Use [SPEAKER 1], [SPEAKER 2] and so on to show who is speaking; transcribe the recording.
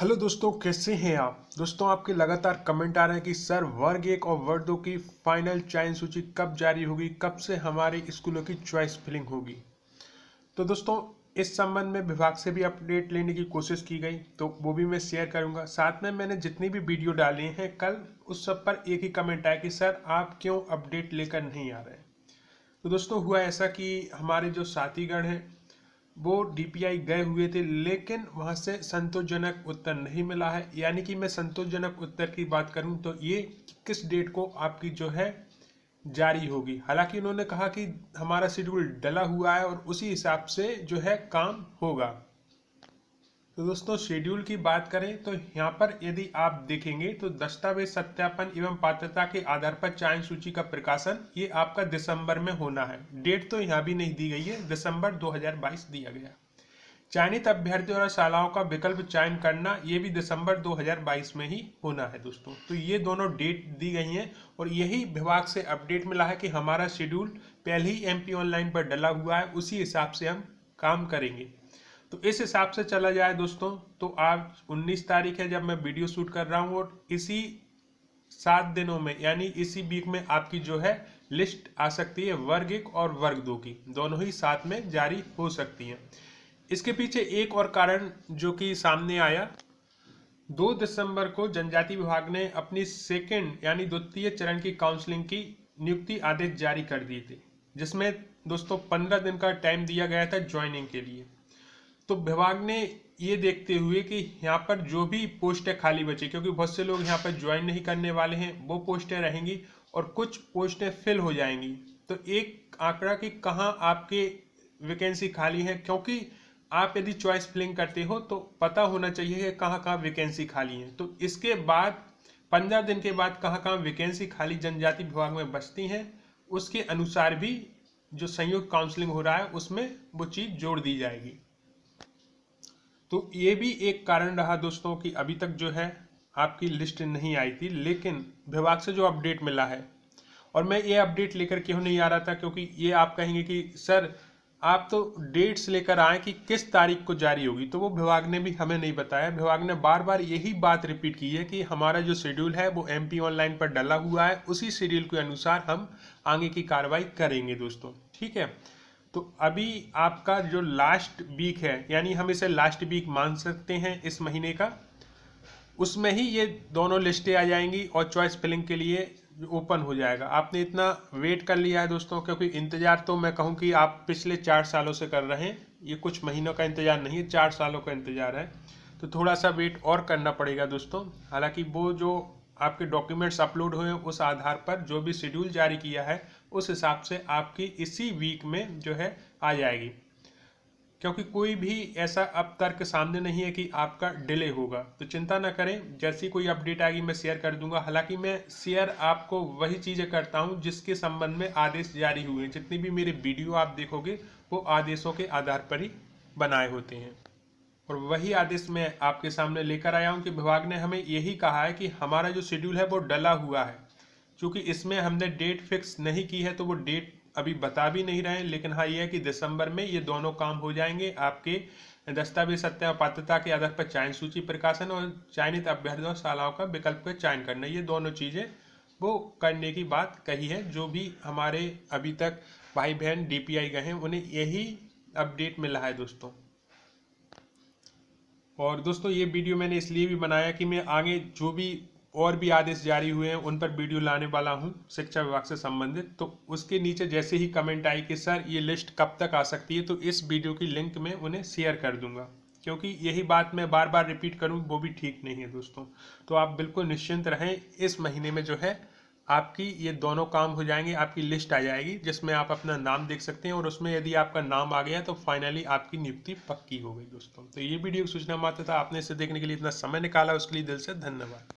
[SPEAKER 1] hello दोस्तों कैसे हैं आप दोस्तों आपके लगातार कमेंट आ रहे हैं कि सर वर्ग एक और वर्ग दो की फाइनल चयन सूची कब जारी होगी कब से हमारे स्कूलों की चॉइस फिलिंग होगी तो दोस्तों इस संबंध में विभाग से भी अपडेट लेने की कोशिश की गई तो वो भी मैं शेयर करूंगा साथ में मैंने जितनी भी वीडियो डाली हैं कल उस सब पर एक ही कमेंट आया कि सर आप क्यों अपडेट लेकर नहीं आ रहे तो दोस्तों हुआ ऐसा कि हमारे जो साथीगण हैं वो डीपीआई गए हुए थे लेकिन वहाँ से संतोषजनक उत्तर नहीं मिला है यानी कि मैं संतोषजनक उत्तर की बात करूँ तो ये किस डेट को आपकी जो है जारी होगी हालांकि उन्होंने कहा कि हमारा शेड्यूल डला हुआ है और उसी हिसाब से जो है काम होगा तो दोस्तों शेड्यूल की बात करें तो यहाँ पर यदि आप देखेंगे तो दस्तावेज सत्यापन एवं पात्रता के आधार पर चयन सूची का प्रकाशन ये आपका दिसंबर में होना है डेट तो यहाँ भी नहीं दी गई है दिसंबर 2022 दिया गया चयनित अभ्यर्थियों और शालाओं का विकल्प चयन करना ये भी दिसंबर 2022 में ही होना है दोस्तों तो ये दोनों डेट दी गई हैं और यही विभाग से अपडेट मिला है कि हमारा शेड्यूल पहले ही एम ऑनलाइन पर डला हुआ है उसी हिसाब से हम काम करेंगे तो इस हिसाब से चला जाए दोस्तों तो आज 19 तारीख है जब मैं वीडियो शूट कर रहा हूँ और इसी सात दिनों में यानी इसी वीक में आपकी जो है लिस्ट आ सकती है वर्ग एक और वर्ग दो की दोनों ही साथ में जारी हो सकती हैं इसके पीछे एक और कारण जो कि सामने आया दो दिसंबर को जनजाति विभाग ने अपनी सेकेंड यानी द्वितीय चरण की काउंसलिंग की नियुक्ति आदेश जारी कर दिए थे जिसमें दोस्तों पंद्रह दिन का टाइम दिया गया था ज्वाइनिंग के लिए तो विभाग ने ये देखते हुए कि यहाँ पर जो भी पोस्टें खाली बची क्योंकि बहुत से लोग यहाँ पर ज्वाइन नहीं करने वाले हैं वो पोस्टें रहेंगी और कुछ पोस्टें फिल हो जाएंगी तो एक आंकड़ा कि कहाँ आपके वैकेंसी खाली है क्योंकि आप यदि चॉइस फिलिंग करते हो तो पता होना चाहिए कि कहाँ कहाँ वैकेंसी खाली है तो इसके बाद पंद्रह दिन के बाद कहाँ कहाँ वैकेंसी खाली जनजाति विभाग में बचती हैं उसके अनुसार भी जो संयुक्त काउंसलिंग हो रहा है उसमें वो चीज़ जोड़ दी जाएगी तो ये भी एक कारण रहा दोस्तों कि अभी तक जो है आपकी लिस्ट नहीं आई थी लेकिन विभाग से जो अपडेट मिला है और मैं ये अपडेट लेकर क्यों नहीं आ रहा था क्योंकि ये आप कहेंगे कि सर आप तो डेट्स लेकर आए कि किस तारीख को जारी होगी तो वो विभाग ने भी हमें नहीं बताया विभाग ने बार बार यही बात रिपीट की है कि हमारा जो शेड्यूल है वो एम ऑनलाइन पर डला हुआ है उसी शेड्यूल के अनुसार हम आगे की कार्रवाई करेंगे दोस्तों ठीक है तो अभी आपका जो लास्ट वीक है यानी हम इसे लास्ट वीक मान सकते हैं इस महीने का उसमें ही ये दोनों लिस्टें आ जाएंगी और चॉइस फिलिंग के लिए ओपन हो जाएगा आपने इतना वेट कर लिया है दोस्तों क्योंकि इंतज़ार तो मैं कहूँ कि आप पिछले चार सालों से कर रहे हैं ये कुछ महीनों का इंतज़ार नहीं है चार सालों का इंतज़ार है तो थोड़ा सा वेट और करना पड़ेगा दोस्तों हालांकि वो जो आपके डॉक्यूमेंट्स अपलोड हुए हैं उस आधार पर जो भी शेड्यूल जारी किया है उस हिसाब से आपकी इसी वीक में जो है आ जाएगी क्योंकि कोई भी ऐसा अब तर्क सामने नहीं है कि आपका डिले होगा तो चिंता ना करें जैसी कोई अपडेट आएगी मैं शेयर कर दूंगा हालांकि मैं शेयर आपको वही चीज़ें करता हूं जिसके संबंध में आदेश जारी हुए हैं जितनी भी मेरे वीडियो आप देखोगे वो आदेशों के आधार पर ही बनाए होते हैं और वही आदेश मैं आपके सामने लेकर आया हूँ कि विभाग ने हमें यही कहा है कि हमारा जो शेड्यूल है वो डला हुआ है चूँकि इसमें हमने डेट फिक्स नहीं की है तो वो डेट अभी बता भी नहीं रहे हैं लेकिन हाँ ये है कि दिसंबर में ये दोनों काम हो जाएंगे आपके दस्तावेज सत्या और पात्रता के आधार पर चयन सूची प्रकाशन और चयनित अभ्यर्थियों शालाओं का विकल्प का चयन करना ये दोनों चीज़ें वो करने की बात कही है जो भी हमारे अभी तक भाई बहन डीपीआई गए हैं उन्हें यही अपडेट मिला है दोस्तों और दोस्तों ये वीडियो मैंने इसलिए भी बनाया कि मैं आगे जो भी और भी आदेश जारी हुए हैं उन पर वीडियो लाने वाला हूँ शिक्षा विभाग से संबंधित तो उसके नीचे जैसे ही कमेंट आई कि सर ये लिस्ट कब तक आ सकती है तो इस वीडियो की लिंक में उन्हें शेयर कर दूंगा क्योंकि यही बात मैं बार बार रिपीट करूँ वो भी ठीक नहीं है दोस्तों तो आप बिल्कुल निश्चिंत रहें इस महीने में जो है आपकी ये दोनों काम हो जाएंगे आपकी लिस्ट आ जाएगी जिसमें आप अपना नाम देख सकते हैं और उसमें यदि आपका नाम आ गया तो फाइनली आपकी नियुक्ति पक्की हो गई दोस्तों तो ये वीडियो सूचना मात्र था आपने इसे देखने के लिए इतना समय निकाला उसके लिए दिल से धन्यवाद